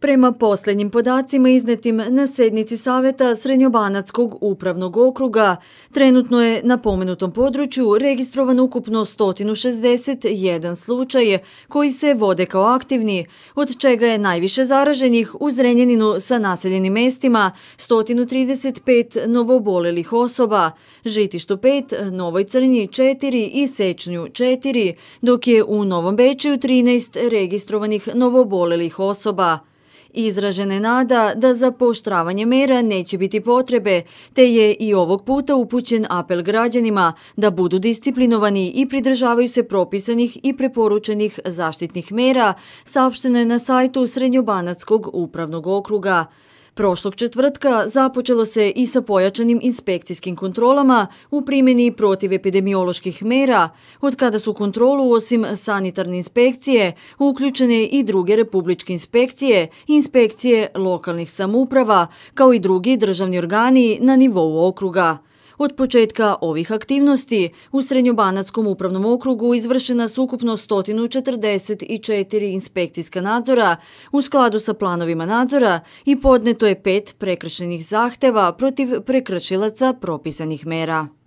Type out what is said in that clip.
Prema posljednjim podacima iznetim na sednici Saveta Srednjobanackog upravnog okruga, trenutno je na pomenutom području registrovan ukupno 161 slučaj koji se vode kao aktivni, od čega je najviše zaraženih u Zrenjaninu sa naseljenim mestima 135 novobolelih osoba, Žitištu 5, Novoj Crnji 4 i Sečnju 4, dok je u Novom Bečeju 13 registrovanih novobolelih osoba. Izražena je nada da za poštravanje mera neće biti potrebe, te je i ovog puta upućen apel građanima da budu disciplinovani i pridržavaju se propisanih i preporučenih zaštitnih mera, saopšteno je na sajtu Srednjobanackog upravnog okruga. Prošlog četvrtka započelo se i sa pojačanim inspekcijskim kontrolama u primjeni protiv epidemioloških mera, od kada su kontrolu osim sanitarne inspekcije uključene i druge republičke inspekcije, inspekcije lokalnih samuprava, kao i drugi državni organi na nivou okruga. Od početka ovih aktivnosti u Srednjobanackom upravnom okrugu izvršena su ukupno 144 inspekcijska nadzora u skladu sa planovima nadzora i podneto je pet prekršenih zahteva protiv prekršilaca propisanih mera.